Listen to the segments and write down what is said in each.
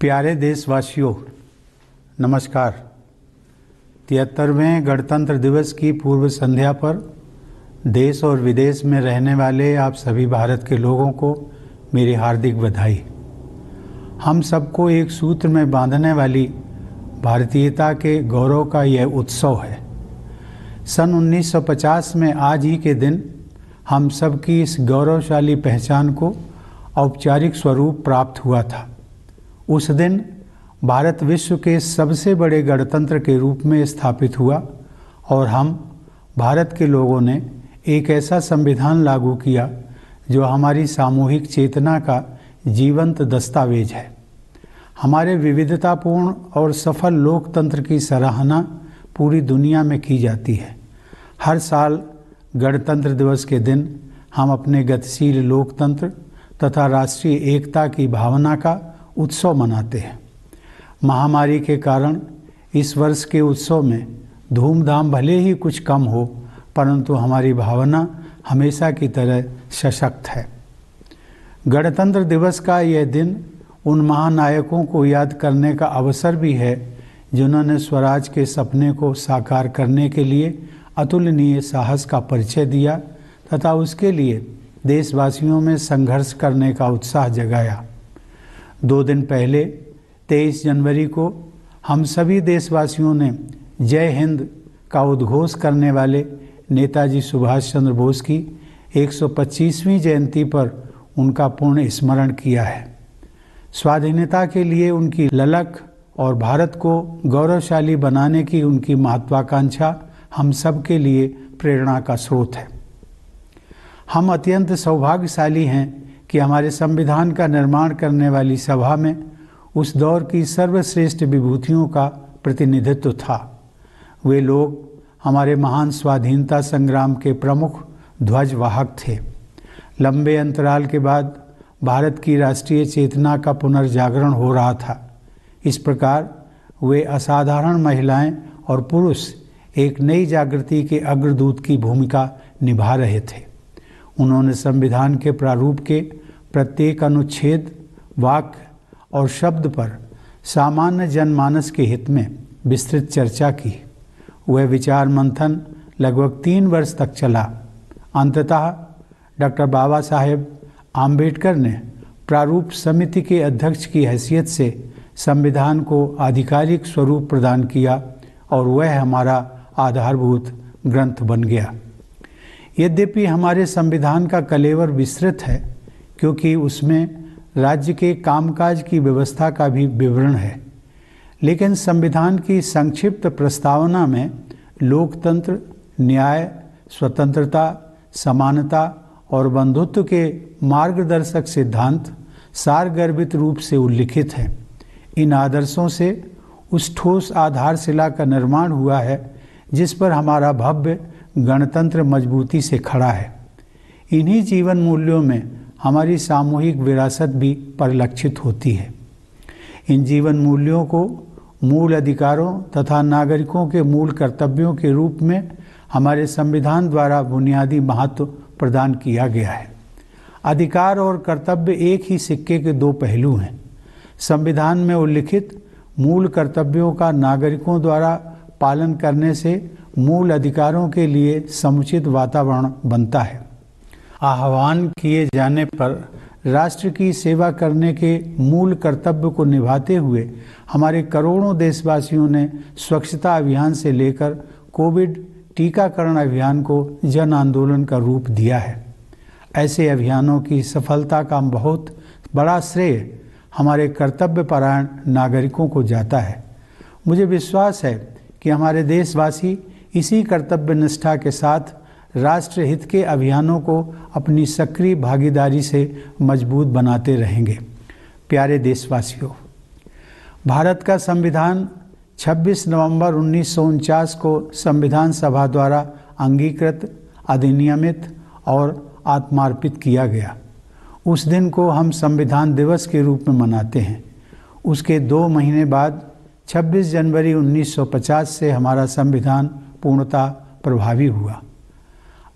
प्यारे देशवासियों नमस्कार तिहत्तरवें गणतंत्र दिवस की पूर्व संध्या पर देश और विदेश में रहने वाले आप सभी भारत के लोगों को मेरी हार्दिक बधाई हम सबको एक सूत्र में बांधने वाली भारतीयता के गौरव का यह उत्सव है सन 1950 में आज ही के दिन हम सबकी इस गौरवशाली पहचान को औपचारिक स्वरूप प्राप्त हुआ था उस दिन भारत विश्व के सबसे बड़े गणतंत्र के रूप में स्थापित हुआ और हम भारत के लोगों ने एक ऐसा संविधान लागू किया जो हमारी सामूहिक चेतना का जीवंत दस्तावेज है हमारे विविधतापूर्ण और सफल लोकतंत्र की सराहना पूरी दुनिया में की जाती है हर साल गणतंत्र दिवस के दिन हम अपने गतिशील लोकतंत्र तथा राष्ट्रीय एकता की भावना का उत्सव मनाते हैं महामारी के कारण इस वर्ष के उत्सव में धूमधाम भले ही कुछ कम हो परंतु हमारी भावना हमेशा की तरह सशक्त है गणतंत्र दिवस का यह दिन उन महानायकों को याद करने का अवसर भी है जिन्होंने स्वराज के सपने को साकार करने के लिए अतुलनीय साहस का परिचय दिया तथा उसके लिए देशवासियों में संघर्ष करने का उत्साह जगाया दो दिन पहले 23 जनवरी को हम सभी देशवासियों ने जय हिंद का उद्घोष करने वाले नेताजी सुभाष चंद्र बोस की 125वीं जयंती पर उनका पूर्ण स्मरण किया है स्वाधीनता के लिए उनकी ललक और भारत को गौरवशाली बनाने की उनकी महत्वाकांक्षा हम सब के लिए प्रेरणा का स्रोत है हम अत्यंत सौभाग्यशाली हैं कि हमारे संविधान का निर्माण करने वाली सभा में उस दौर की सर्वश्रेष्ठ विभूतियों का प्रतिनिधित्व था वे लोग हमारे महान स्वाधीनता संग्राम के प्रमुख ध्वजवाहक थे लंबे अंतराल के बाद भारत की राष्ट्रीय चेतना का पुनर्जागरण हो रहा था इस प्रकार वे असाधारण महिलाएं और पुरुष एक नई जागृति के अग्रदूत की भूमिका निभा रहे थे उन्होंने संविधान के प्रारूप के प्रत्येक अनुच्छेद वाक्य और शब्द पर सामान्य जनमानस के हित में विस्तृत चर्चा की वह विचार मंथन लगभग तीन वर्ष तक चला अंततः डॉक्टर बाबा साहेब आम्बेडकर ने प्रारूप समिति के अध्यक्ष की हैसियत से संविधान को आधिकारिक स्वरूप प्रदान किया और वह हमारा आधारभूत ग्रंथ बन गया यद्यपि हमारे संविधान का कलेवर विस्तृत है क्योंकि उसमें राज्य के कामकाज की व्यवस्था का भी विवरण है लेकिन संविधान की संक्षिप्त प्रस्तावना में लोकतंत्र न्याय स्वतंत्रता समानता और बंधुत्व के मार्गदर्शक सिद्धांत सारगर्भित रूप से उल्लिखित हैं इन आदर्शों से उस ठोस आधारशिला का निर्माण हुआ है जिस पर हमारा भव्य गणतंत्र मजबूती से खड़ा है इन्हीं जीवन मूल्यों में हमारी सामूहिक विरासत भी परिलक्षित होती है इन जीवन मूल्यों को मूल अधिकारों तथा नागरिकों के मूल कर्तव्यों के रूप में हमारे संविधान द्वारा बुनियादी महत्व प्रदान किया गया है अधिकार और कर्तव्य एक ही सिक्के के दो पहलू हैं संविधान में उल्लिखित मूल कर्तव्यों का नागरिकों द्वारा पालन करने से मूल अधिकारों के लिए समुचित वातावरण बनता है आह्वान किए जाने पर राष्ट्र की सेवा करने के मूल कर्तव्य को निभाते हुए हमारे करोड़ों देशवासियों ने स्वच्छता अभियान से लेकर कोविड टीकाकरण अभियान को जन आंदोलन का रूप दिया है ऐसे अभियानों की सफलता का बहुत बड़ा श्रेय हमारे कर्तव्यपरायण नागरिकों को जाता है मुझे विश्वास है कि हमारे देशवासी इसी कर्तव्य निष्ठा के साथ राष्ट्र हित के अभियानों को अपनी सक्रिय भागीदारी से मजबूत बनाते रहेंगे प्यारे देशवासियों भारत का संविधान 26 नवंबर उन्नीस को संविधान सभा द्वारा अंगीकृत अधिनियमित और आत्मार्पित किया गया उस दिन को हम संविधान दिवस के रूप में मनाते हैं उसके दो महीने बाद 26 जनवरी 1950 से हमारा संविधान पूर्णतः प्रभावी हुआ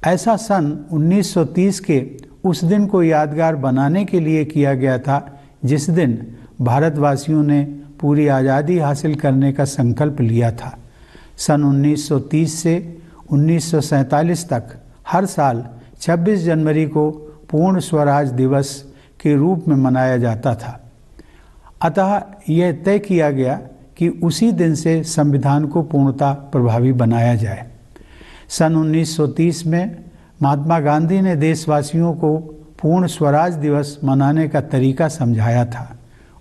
ऐसा सन 1930 के उस दिन को यादगार बनाने के लिए किया गया था जिस दिन भारतवासियों ने पूरी आज़ादी हासिल करने का संकल्प लिया था सन 1930 से 1947 तक हर साल 26 जनवरी को पूर्ण स्वराज दिवस के रूप में मनाया जाता था अतः यह तय किया गया कि उसी दिन से संविधान को पूर्णता प्रभावी बनाया जाए सन 1930 में महात्मा गांधी ने देशवासियों को पूर्ण स्वराज दिवस मनाने का तरीका समझाया था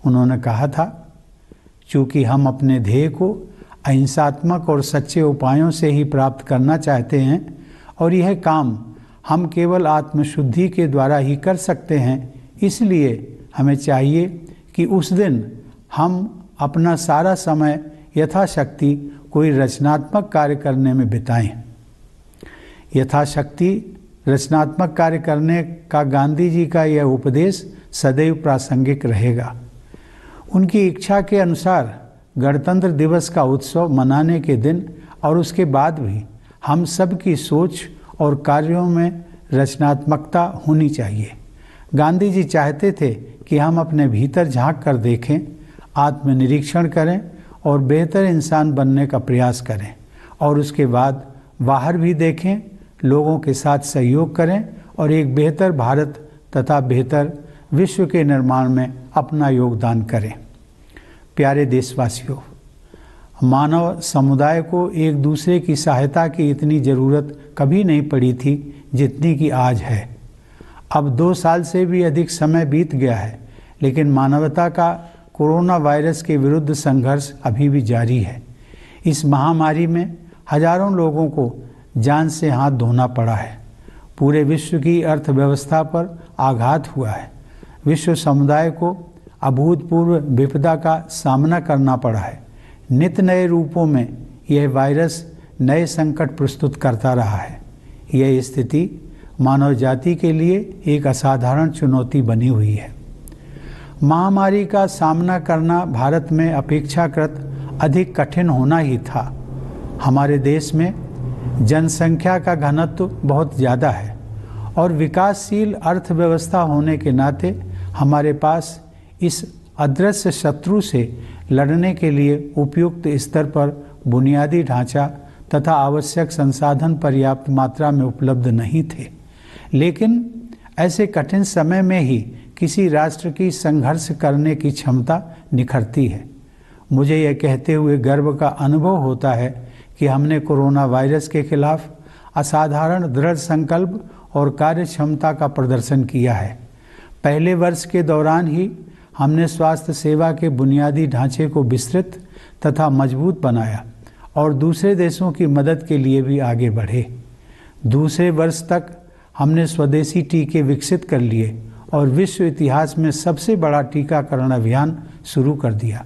उन्होंने कहा था चूँकि हम अपने ध्येय को अहिंसात्मक और सच्चे उपायों से ही प्राप्त करना चाहते हैं और यह काम हम केवल आत्मशुद्धि के द्वारा ही कर सकते हैं इसलिए हमें चाहिए कि उस दिन हम अपना सारा समय यथाशक्ति कोई रचनात्मक कार्य करने में बिताएं यथाशक्ति रचनात्मक कार्य करने का गांधी जी का यह उपदेश सदैव प्रासंगिक रहेगा उनकी इच्छा के अनुसार गणतंत्र दिवस का उत्सव मनाने के दिन और उसके बाद भी हम सब की सोच और कार्यों में रचनात्मकता होनी चाहिए गांधी जी चाहते थे कि हम अपने भीतर झांक कर देखें आत्मनिरीक्षण करें और बेहतर इंसान बनने का प्रयास करें और उसके बाद बाहर भी देखें लोगों के साथ सहयोग करें और एक बेहतर भारत तथा बेहतर विश्व के निर्माण में अपना योगदान करें प्यारे देशवासियों मानव समुदाय को एक दूसरे की सहायता की इतनी ज़रूरत कभी नहीं पड़ी थी जितनी कि आज है अब दो साल से भी अधिक समय बीत गया है लेकिन मानवता का कोरोना वायरस के विरुद्ध संघर्ष अभी भी जारी है इस महामारी में हजारों लोगों को जान से हाथ धोना पड़ा है पूरे विश्व की अर्थव्यवस्था पर आघात हुआ है विश्व समुदाय को अभूतपूर्व विपदा का सामना करना पड़ा है नित नए रूपों में यह वायरस नए संकट प्रस्तुत करता रहा है यह स्थिति मानव जाति के लिए एक असाधारण चुनौती बनी हुई है महामारी का सामना करना भारत में अपेक्षाकृत अधिक कठिन होना ही था हमारे देश में जनसंख्या का घनत्व बहुत ज़्यादा है और विकासशील अर्थव्यवस्था होने के नाते हमारे पास इस अदृश्य शत्रु से लड़ने के लिए उपयुक्त स्तर पर बुनियादी ढांचा तथा आवश्यक संसाधन पर्याप्त मात्रा में उपलब्ध नहीं थे लेकिन ऐसे कठिन समय में ही किसी राष्ट्र की संघर्ष करने की क्षमता निखरती है मुझे यह कहते हुए गर्व का अनुभव होता है कि हमने कोरोना वायरस के खिलाफ असाधारण दृढ़ संकल्प और कार्य क्षमता का प्रदर्शन किया है पहले वर्ष के दौरान ही हमने स्वास्थ्य सेवा के बुनियादी ढांचे को विस्तृत तथा मजबूत बनाया और दूसरे देशों की मदद के लिए भी आगे बढ़े दूसरे वर्ष तक हमने स्वदेशी टीके विकसित कर लिए और विश्व इतिहास में सबसे बड़ा टीकाकरण अभियान शुरू कर दिया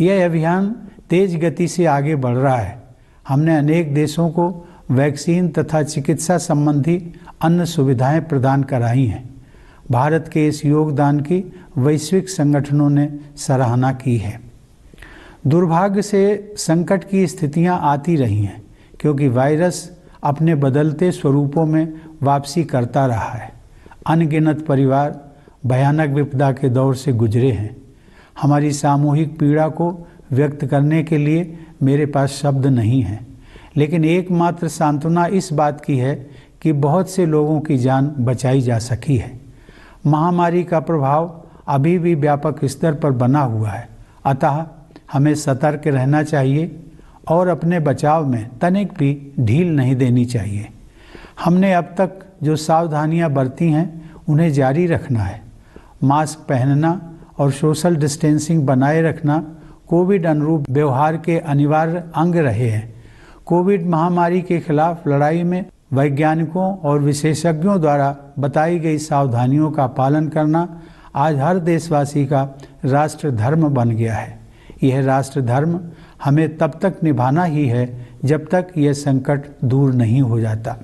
यह अभियान तेज गति से आगे बढ़ रहा है हमने अनेक देशों को वैक्सीन तथा चिकित्सा संबंधी अन्य सुविधाएं प्रदान कराई हैं भारत के इस योगदान की वैश्विक संगठनों ने सराहना की है दुर्भाग्य से संकट की स्थितियां आती रही हैं क्योंकि वायरस अपने बदलते स्वरूपों में वापसी करता रहा है अनगिनत परिवार भयानक विपदा के दौर से गुजरे हैं हमारी सामूहिक पीड़ा को व्यक्त करने के लिए मेरे पास शब्द नहीं है लेकिन एकमात्र सांत्वना इस बात की है कि बहुत से लोगों की जान बचाई जा सकी है महामारी का प्रभाव अभी भी व्यापक स्तर पर बना हुआ है अतः हमें सतर्क रहना चाहिए और अपने बचाव में तनिक भी ढील नहीं देनी चाहिए हमने अब तक जो सावधानियां बरती हैं उन्हें जारी रखना है मास्क पहनना और सोशल डिस्टेंसिंग बनाए रखना कोविड अनुरूप व्यवहार के अनिवार्य अंग रहे हैं कोविड महामारी के खिलाफ लड़ाई में वैज्ञानिकों और विशेषज्ञों द्वारा बताई गई सावधानियों का पालन करना आज हर देशवासी का राष्ट्र धर्म बन गया है यह राष्ट्र धर्म हमें तब तक निभाना ही है जब तक यह संकट दूर नहीं हो जाता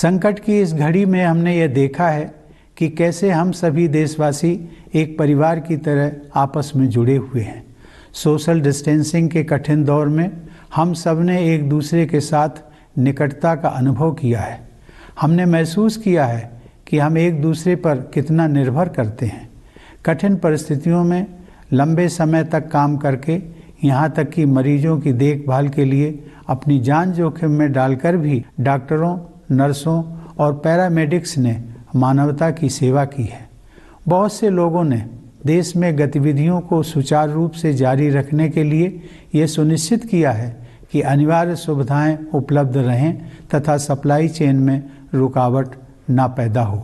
संकट की इस घड़ी में हमने यह देखा है कि कैसे हम सभी देशवासी एक परिवार की तरह आपस में जुड़े हुए हैं सोशल डिस्टेंसिंग के कठिन दौर में हम सब ने एक दूसरे के साथ निकटता का अनुभव किया है हमने महसूस किया है कि हम एक दूसरे पर कितना निर्भर करते हैं कठिन परिस्थितियों में लंबे समय तक काम करके यहाँ तक कि मरीजों की देखभाल के लिए अपनी जान जोखिम में डालकर भी डॉक्टरों नर्सों और पैरामेडिक्स ने मानवता की सेवा की है बहुत से लोगों ने देश में गतिविधियों को सुचारू रूप से जारी रखने के लिए ये सुनिश्चित किया है कि अनिवार्य सुविधाएं उपलब्ध रहें तथा सप्लाई चेन में रुकावट ना पैदा हो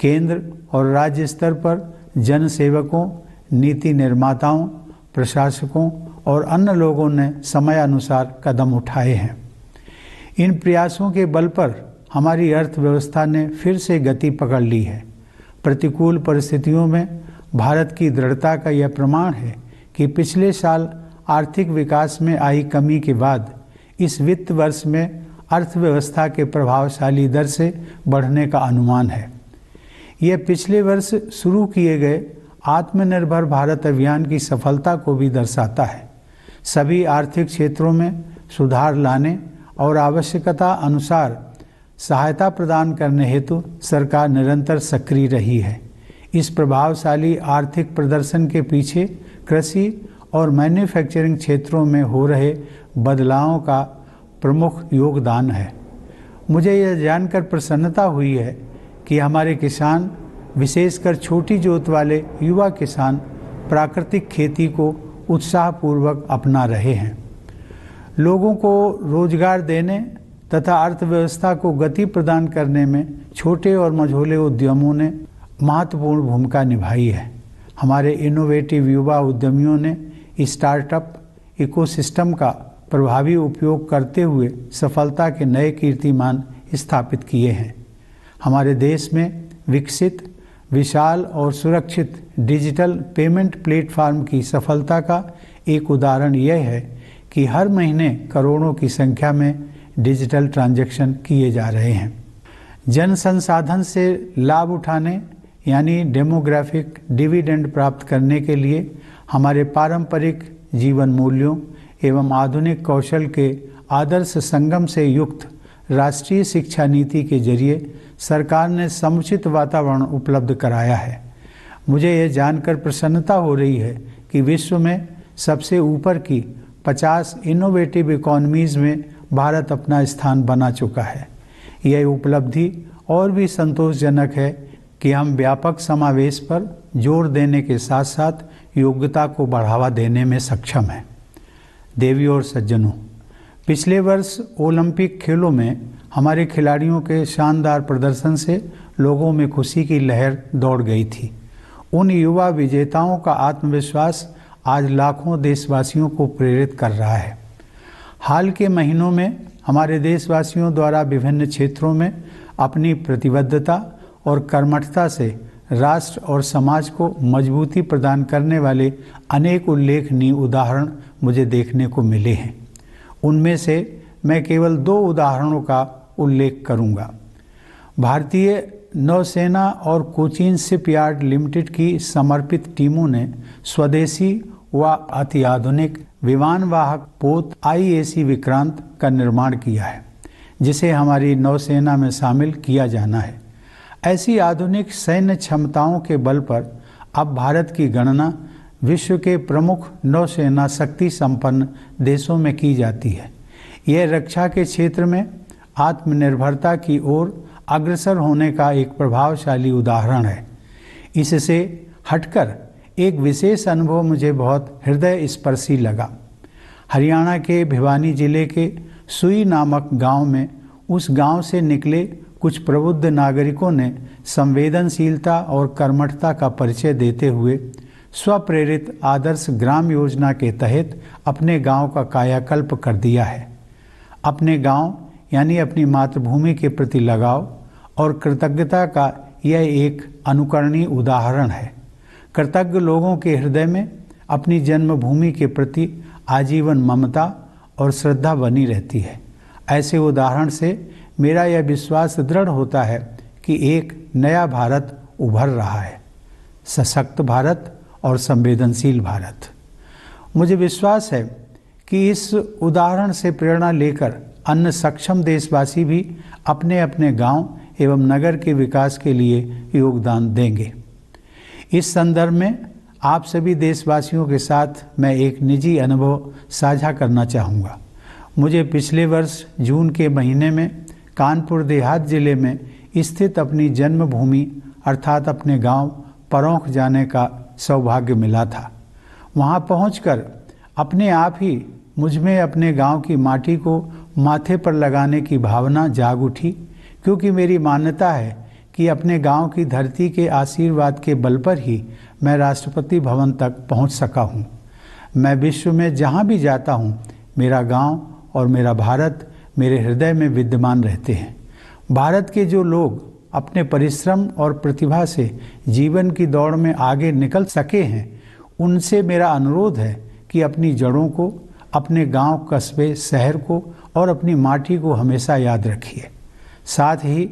केंद्र और राज्य स्तर पर जन सेवकों नीति निर्माताओं प्रशासकों और अन्य लोगों ने समयानुसार कदम उठाए हैं इन प्रयासों के बल पर हमारी अर्थव्यवस्था ने फिर से गति पकड़ ली है प्रतिकूल परिस्थितियों में भारत की दृढ़ता का यह प्रमाण है कि पिछले साल आर्थिक विकास में आई कमी के बाद इस वित्त वर्ष में अर्थव्यवस्था के प्रभावशाली दर से बढ़ने का अनुमान है यह पिछले वर्ष शुरू किए गए आत्मनिर्भर भारत अभियान की सफलता को भी दर्शाता है सभी आर्थिक क्षेत्रों में सुधार लाने और आवश्यकता अनुसार सहायता प्रदान करने हेतु सरकार निरंतर सक्रिय रही है इस प्रभावशाली आर्थिक प्रदर्शन के पीछे कृषि और मैन्युफैक्चरिंग क्षेत्रों में हो रहे बदलावों का प्रमुख योगदान है मुझे यह जानकर प्रसन्नता हुई है कि हमारे किसान विशेषकर छोटी जोत वाले युवा किसान प्राकृतिक खेती को उत्साहपूर्वक अपना रहे हैं लोगों को रोजगार देने तथा अर्थव्यवस्था को गति प्रदान करने में छोटे और मझोले उद्यमों ने महत्वपूर्ण भूमिका निभाई है हमारे इनोवेटिव युवा उद्यमियों ने स्टार्टअप इकोसिस्टम का प्रभावी उपयोग करते हुए सफलता के नए कीर्तिमान स्थापित किए हैं हमारे देश में विकसित विशाल और सुरक्षित डिजिटल पेमेंट प्लेटफॉर्म की सफलता का एक उदाहरण यह है कि हर महीने करोड़ों की संख्या में डिजिटल ट्रांजैक्शन किए जा रहे हैं जन संसाधन से लाभ उठाने यानी डेमोग्राफिक डिविडेंड प्राप्त करने के लिए हमारे पारंपरिक जीवन मूल्यों एवं आधुनिक कौशल के आदर्श संगम से युक्त राष्ट्रीय शिक्षा नीति के जरिए सरकार ने समुचित वातावरण उपलब्ध कराया है मुझे यह जानकर प्रसन्नता हो रही है कि विश्व में सबसे ऊपर की 50 इनोवेटिव इकोनॉमीज़ में भारत अपना स्थान बना चुका है यह उपलब्धि और भी संतोषजनक है कि हम व्यापक समावेश पर जोर देने के साथ साथ योग्यता को बढ़ावा देने में सक्षम हैं देवी और सज्जनों पिछले वर्ष ओलंपिक खेलों में हमारे खिलाड़ियों के शानदार प्रदर्शन से लोगों में खुशी की लहर दौड़ गई थी उन युवा विजेताओं का आत्मविश्वास आज लाखों देशवासियों को प्रेरित कर रहा है हाल के महीनों में हमारे देशवासियों द्वारा विभिन्न क्षेत्रों में अपनी प्रतिबद्धता और कर्मठता से राष्ट्र और समाज को मजबूती प्रदान करने वाले अनेक उल्लेखनीय उदाहरण मुझे देखने को मिले हैं उनमें से मैं केवल दो उदाहरणों का उल्लेख करूंगा। भारतीय नौसेना और कोचीन शिपयार्ड लिमिटेड की समर्पित टीमों ने स्वदेशी व अत्याधुनिक विमानवाहक पोत आईएसी विक्रांत का निर्माण किया है जिसे हमारी नौसेना में शामिल किया जाना है ऐसी आधुनिक सैन्य क्षमताओं के बल पर अब भारत की गणना विश्व के प्रमुख नौसेना शक्ति संपन्न देशों में की जाती है यह रक्षा के क्षेत्र में आत्मनिर्भरता की ओर अग्रसर होने का एक प्रभावशाली उदाहरण है इससे हटकर एक विशेष अनुभव मुझे बहुत हृदय स्पर्शी लगा हरियाणा के भिवानी जिले के सुई नामक गांव में उस गांव से निकले कुछ प्रबुद्ध नागरिकों ने संवेदनशीलता और कर्मठता का परिचय देते हुए स्वप्रेरित आदर्श ग्राम योजना के तहत अपने गांव का कायाकल्प कर दिया है अपने गांव यानी अपनी मातृभूमि के प्रति लगाव और कृतज्ञता का यह एक अनुकरणीय उदाहरण है कृतज्ञ लोगों के हृदय में अपनी जन्मभूमि के प्रति आजीवन ममता और श्रद्धा बनी रहती है ऐसे उदाहरण से मेरा यह विश्वास दृढ़ होता है कि एक नया भारत उभर रहा है सशक्त भारत और संवेदनशील भारत मुझे विश्वास है कि इस उदाहरण से प्रेरणा लेकर अन्य सक्षम देशवासी भी अपने अपने गांव एवं नगर के विकास के लिए योगदान देंगे इस संदर्भ में आप सभी देशवासियों के साथ मैं एक निजी अनुभव साझा करना चाहूँगा मुझे पिछले वर्ष जून के महीने में कानपुर देहात जिले में स्थित अपनी जन्मभूमि अर्थात अपने गांव परोंख जाने का सौभाग्य मिला था वहां पहुंचकर अपने आप ही मुझ में अपने गांव की माटी को माथे पर लगाने की भावना जाग उठी क्योंकि मेरी मान्यता है कि अपने गांव की धरती के आशीर्वाद के बल पर ही मैं राष्ट्रपति भवन तक पहुंच सका हूं मैं विश्व में जहां भी जाता हूं मेरा गांव और मेरा भारत मेरे हृदय में विद्यमान रहते हैं भारत के जो लोग अपने परिश्रम और प्रतिभा से जीवन की दौड़ में आगे निकल सके हैं उनसे मेरा अनुरोध है कि अपनी जड़ों को अपने गांव, कस्बे शहर को और अपनी माटी को हमेशा याद रखिए साथ ही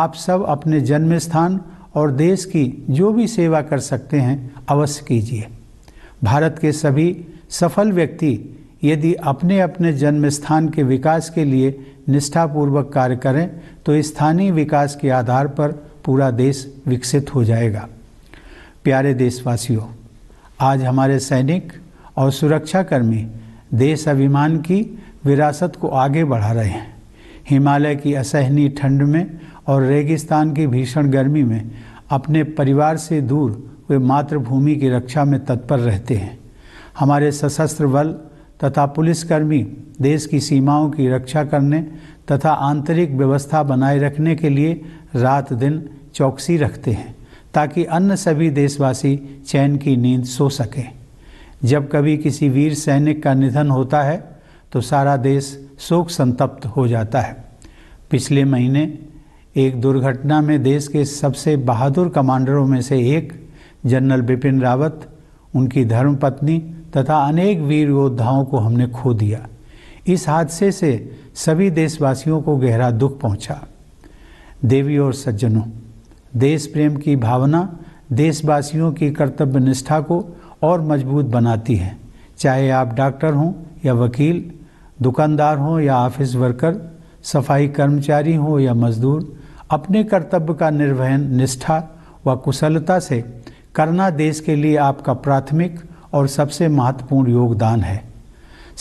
आप सब अपने जन्म स्थान और देश की जो भी सेवा कर सकते हैं अवश्य कीजिए भारत के सभी सफल व्यक्ति यदि अपने अपने जन्म स्थान के विकास के लिए निष्ठापूर्वक कार्य करें तो स्थानीय विकास के आधार पर पूरा देश विकसित हो जाएगा प्यारे देशवासियों आज हमारे सैनिक और सुरक्षाकर्मी देश अभिमान की विरासत को आगे बढ़ा रहे हैं हिमालय की असहनीय ठंड में और रेगिस्तान की भीषण गर्मी में अपने परिवार से दूर वे मातृभूमि की रक्षा में तत्पर रहते हैं हमारे सशस्त्र बल तथा पुलिसकर्मी देश की सीमाओं की रक्षा करने तथा आंतरिक व्यवस्था बनाए रखने के लिए रात दिन चौकसी रखते हैं ताकि अन्य सभी देशवासी चैन की नींद सो सकें जब कभी किसी वीर सैनिक का निधन होता है तो सारा देश शोक संतप्त हो जाता है पिछले महीने एक दुर्घटना में देश के सबसे बहादुर कमांडरों में से एक जनरल बिपिन रावत उनकी धर्मपत्नी तथा अनेक वीर योद्धाओं को हमने खो दिया इस हादसे से सभी देशवासियों को गहरा दुख पहुंचा। देवी और सज्जनों देश प्रेम की भावना देशवासियों की कर्तव्य निष्ठा को और मजबूत बनाती है चाहे आप डॉक्टर हों या वकील दुकानदार हों या ऑफिस वर्कर सफाई कर्मचारी हों या मजदूर अपने कर्तव्य का निर्वहन निष्ठा व कुशलता से करना देश के लिए आपका प्राथमिक और सबसे महत्वपूर्ण योगदान है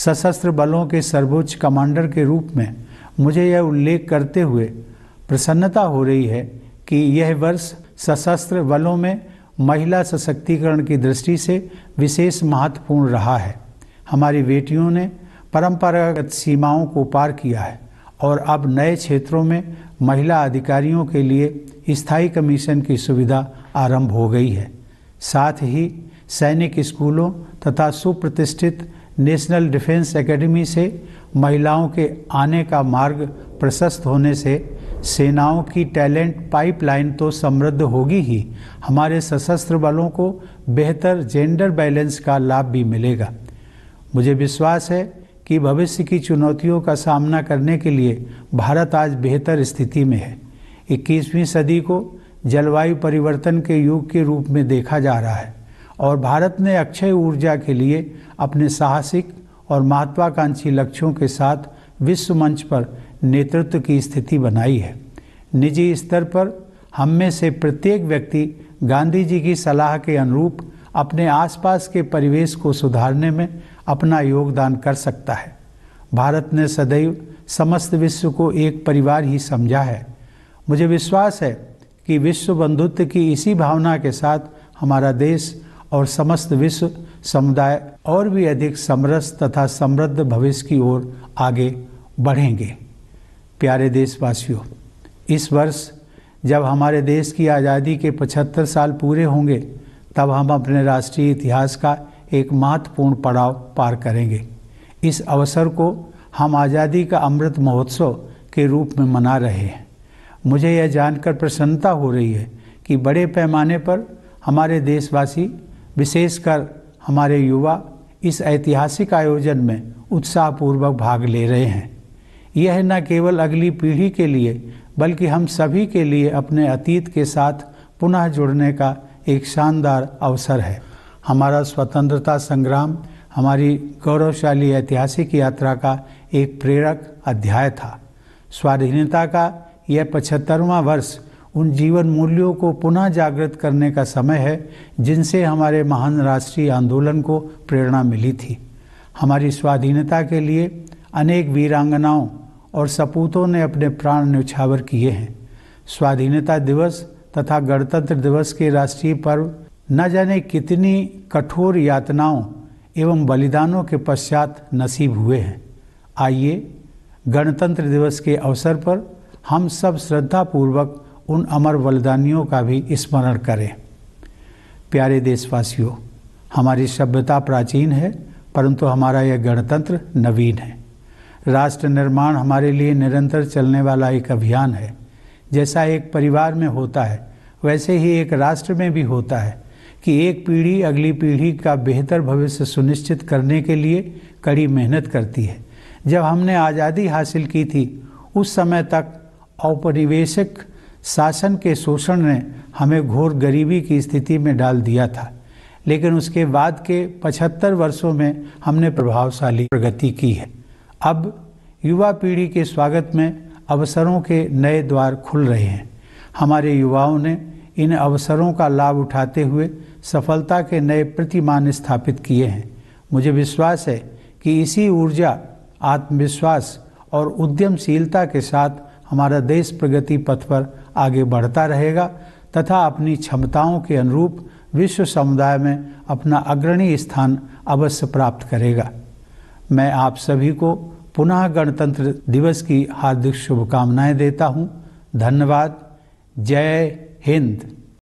सशस्त्र बलों के सर्वोच्च कमांडर के रूप में मुझे यह उल्लेख करते हुए प्रसन्नता हो रही है कि यह वर्ष सशस्त्र बलों में महिला सशक्तिकरण की दृष्टि से विशेष महत्वपूर्ण रहा है हमारी बेटियों ने परंपरागत सीमाओं को पार किया है और अब नए क्षेत्रों में महिला अधिकारियों के लिए स्थायी कमीशन की सुविधा आरंभ हो गई है साथ ही सैनिक स्कूलों तथा सुप्रतिष्ठित नेशनल डिफेंस एकेडमी से महिलाओं के आने का मार्ग प्रशस्त होने से सेनाओं की टैलेंट पाइपलाइन तो समृद्ध होगी ही हमारे सशस्त्र बलों को बेहतर जेंडर बैलेंस का लाभ भी मिलेगा मुझे विश्वास है कि भविष्य की चुनौतियों का सामना करने के लिए भारत आज बेहतर स्थिति में है 21वीं सदी को जलवायु परिवर्तन के युग के रूप में देखा जा रहा है और भारत ने अक्षय ऊर्जा के लिए अपने साहसिक और महत्वाकांक्षी लक्ष्यों के साथ विश्व मंच पर नेतृत्व की स्थिति बनाई है निजी स्तर पर हम में से प्रत्येक व्यक्ति गांधी जी की सलाह के अनुरूप अपने आसपास के परिवेश को सुधारने में अपना योगदान कर सकता है भारत ने सदैव समस्त विश्व को एक परिवार ही समझा है मुझे विश्वास है कि विश्व बंधुत्व की इसी भावना के साथ हमारा देश और समस्त विश्व समुदाय और भी अधिक समरस तथा समृद्ध भविष्य की ओर आगे बढ़ेंगे प्यारे देशवासियों इस वर्ष जब हमारे देश की आज़ादी के 75 साल पूरे होंगे तब हम अपने राष्ट्रीय इतिहास का एक महत्वपूर्ण पड़ाव पार करेंगे इस अवसर को हम आज़ादी का अमृत महोत्सव के रूप में मना रहे हैं मुझे यह जानकर प्रसन्नता हो रही है कि बड़े पैमाने पर हमारे देशवासी विशेषकर हमारे युवा इस ऐतिहासिक आयोजन में उत्साहपूर्वक भाग ले रहे हैं यह न केवल अगली पीढ़ी के लिए बल्कि हम सभी के लिए अपने अतीत के साथ पुनः जुड़ने का एक शानदार अवसर है हमारा स्वतंत्रता संग्राम हमारी गौरवशाली ऐतिहासिक यात्रा का एक प्रेरक अध्याय था स्वाधीनता का यह पचहत्तरवां वर्ष उन जीवन मूल्यों को पुनः जागृत करने का समय है जिनसे हमारे महान राष्ट्रीय आंदोलन को प्रेरणा मिली थी हमारी स्वाधीनता के लिए अनेक वीरांगनाओं और सपूतों ने अपने प्राण न्यौछावर किए हैं स्वाधीनता दिवस तथा गणतंत्र दिवस के राष्ट्रीय पर्व न जाने कितनी कठोर यातनाओं एवं बलिदानों के पश्चात नसीब हुए हैं आइए गणतंत्र दिवस के अवसर पर हम सब श्रद्धापूर्वक उन अमर बलिदानियों का भी स्मरण करें प्यारे देशवासियों हमारी सभ्यता प्राचीन है परंतु हमारा यह गणतंत्र नवीन है राष्ट्र निर्माण हमारे लिए निरंतर चलने वाला एक अभियान है जैसा एक परिवार में होता है वैसे ही एक राष्ट्र में भी होता है कि एक पीढ़ी अगली पीढ़ी का बेहतर भविष्य सुनिश्चित करने के लिए कड़ी मेहनत करती है जब हमने आज़ादी हासिल की थी उस समय तक औपनिवेशिक शासन के शोषण ने हमें घोर गरीबी की स्थिति में डाल दिया था लेकिन उसके बाद के 75 वर्षों में हमने प्रभावशाली प्रगति की है अब युवा पीढ़ी के स्वागत में अवसरों के नए द्वार खुल रहे हैं हमारे युवाओं ने इन अवसरों का लाभ उठाते हुए सफलता के नए प्रतिमान स्थापित किए हैं मुझे विश्वास है कि इसी ऊर्जा आत्मविश्वास और उद्यमशीलता के साथ हमारा देश प्रगति पथ पर आगे बढ़ता रहेगा तथा अपनी क्षमताओं के अनुरूप विश्व समुदाय में अपना अग्रणी स्थान अवश्य प्राप्त करेगा मैं आप सभी को पुनः गणतंत्र दिवस की हार्दिक शुभकामनाएं देता हूं धन्यवाद जय हिंद